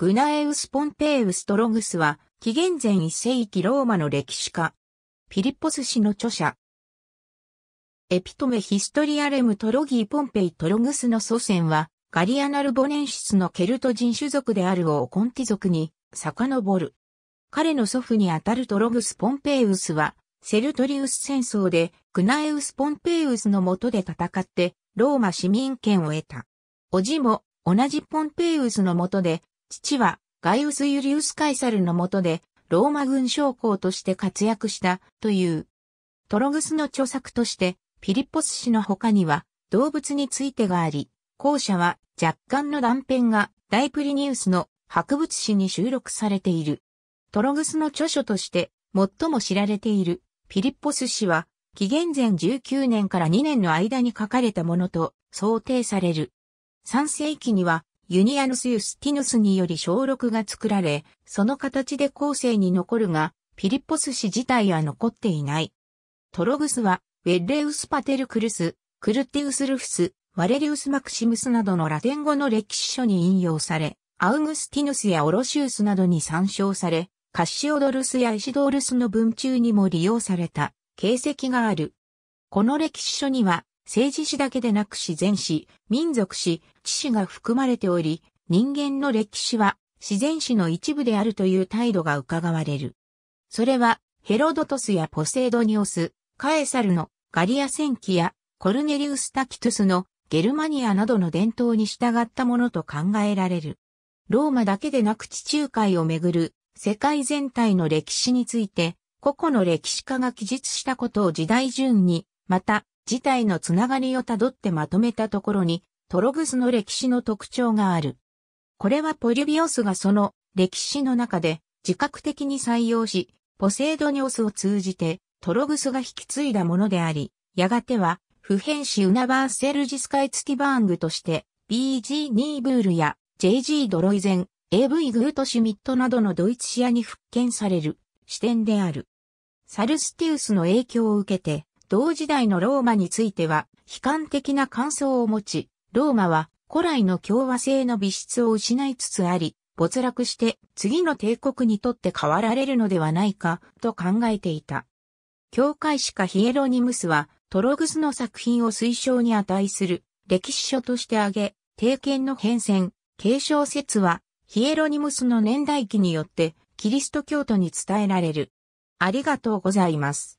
グナエウス・ポンペイウス・トログスは、紀元前一世紀ローマの歴史家。ピリポス氏の著者。エピトメ・ヒストリアレム・トロギー・ポンペイ・トログスの祖先は、ガリアナルボネンシスのケルト人種族であるオーコンティ族に遡る。彼の祖父にあたるトログス・ポンペイウスは、セルトリウス戦争でグナエウス・ポンペイウスの下で戦って、ローマ市民権を得た。おじも同じポンペイウスの下で父はガイウス・ユリウス・カイサルの下でローマ軍将校として活躍したという。トログスの著作としてピリッポス氏の他には動物についてがあり、後者は若干の断片が大プリニウスの博物誌に収録されている。トログスの著書として最も知られているピリッポス氏は紀元前19年から2年の間に書かれたものと想定される。3世紀にはユニアヌス・ユスティヌスにより小6が作られ、その形で後世に残るが、ピリッポス氏自体は残っていない。トログスは、ウェッレウス・パテル・クルス、クルティウス・ルフス、ワレリウス・マクシムスなどのラテン語の歴史書に引用され、アウグスティヌスやオロシウスなどに参照され、カッシオドルスやイシドールスの文中にも利用された形跡がある。この歴史書には、政治史だけでなく自然史、民族史、知史が含まれており、人間の歴史は自然史の一部であるという態度が伺われる。それは、ヘロドトスやポセイドニオス、カエサルのガリア戦記やコルネリウス・タキトゥスのゲルマニアなどの伝統に従ったものと考えられる。ローマだけでなく地中海をめぐる世界全体の歴史について、個々の歴史家が記述したことを時代順に、また自体のつながりをたどってまとめたところに、トログスの歴史の特徴がある。これはポリュビオスがその歴史の中で自覚的に採用し、ポセイドニオスを通じてトログスが引き継いだものであり、やがては普遍詞ウナバーセルジスカイツキバーングとして b g ニーブールや JG ドロイゼン、AV グートシュミットなどのドイツシアに復権される視点である。サルスティウスの影響を受けて、同時代のローマについては、悲観的な感想を持ち、ローマは古来の共和制の美質を失いつつあり、没落して次の帝国にとって変わられるのではないかと考えていた。教会史家ヒエロニムスはトログスの作品を推奨に値する歴史書として挙げ、帝見の変遷、継承説はヒエロニムスの年代記によってキリスト教徒に伝えられる。ありがとうございます。